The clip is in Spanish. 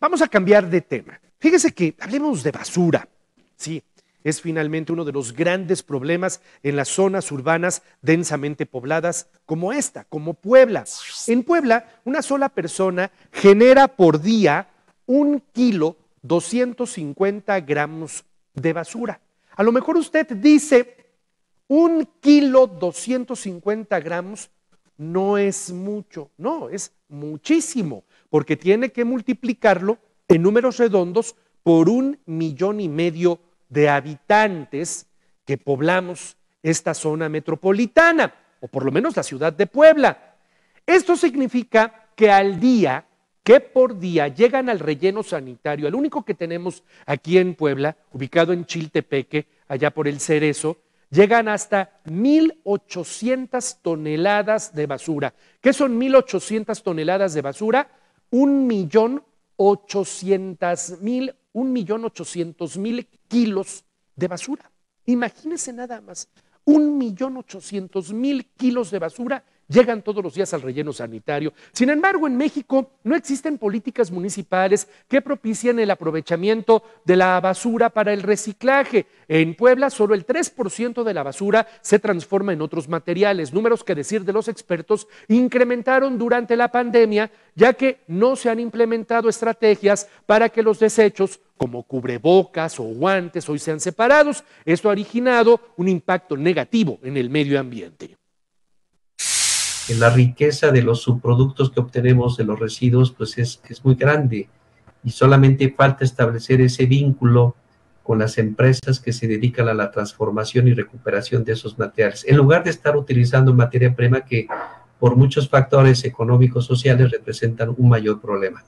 Vamos a cambiar de tema. Fíjese que hablemos de basura. Sí, es finalmente uno de los grandes problemas en las zonas urbanas densamente pobladas como esta, como Puebla. En Puebla, una sola persona genera por día un kilo 250 gramos de basura. A lo mejor usted dice, un kilo 250 gramos no es mucho. No, es muchísimo, porque tiene que multiplicarlo en números redondos por un millón y medio de habitantes que poblamos esta zona metropolitana, o por lo menos la ciudad de Puebla. Esto significa que al día, que por día llegan al relleno sanitario, el único que tenemos aquí en Puebla, ubicado en Chiltepeque, allá por el Cerezo, llegan hasta 1.800 toneladas de basura. ¿Qué son 1.800 toneladas de basura? Un millón mil, un millón mil kilos de basura. Imagínense nada más, 1,800,000 mil kilos de basura llegan todos los días al relleno sanitario. Sin embargo, en México no existen políticas municipales que propicien el aprovechamiento de la basura para el reciclaje. En Puebla, solo el 3% de la basura se transforma en otros materiales, números que decir de los expertos incrementaron durante la pandemia, ya que no se han implementado estrategias para que los desechos como cubrebocas o guantes hoy sean separados. Esto ha originado un impacto negativo en el medio ambiente la riqueza de los subproductos que obtenemos de los residuos pues es, es muy grande y solamente falta establecer ese vínculo con las empresas que se dedican a la transformación y recuperación de esos materiales, en lugar de estar utilizando materia prima que por muchos factores económicos, sociales, representan un mayor problema.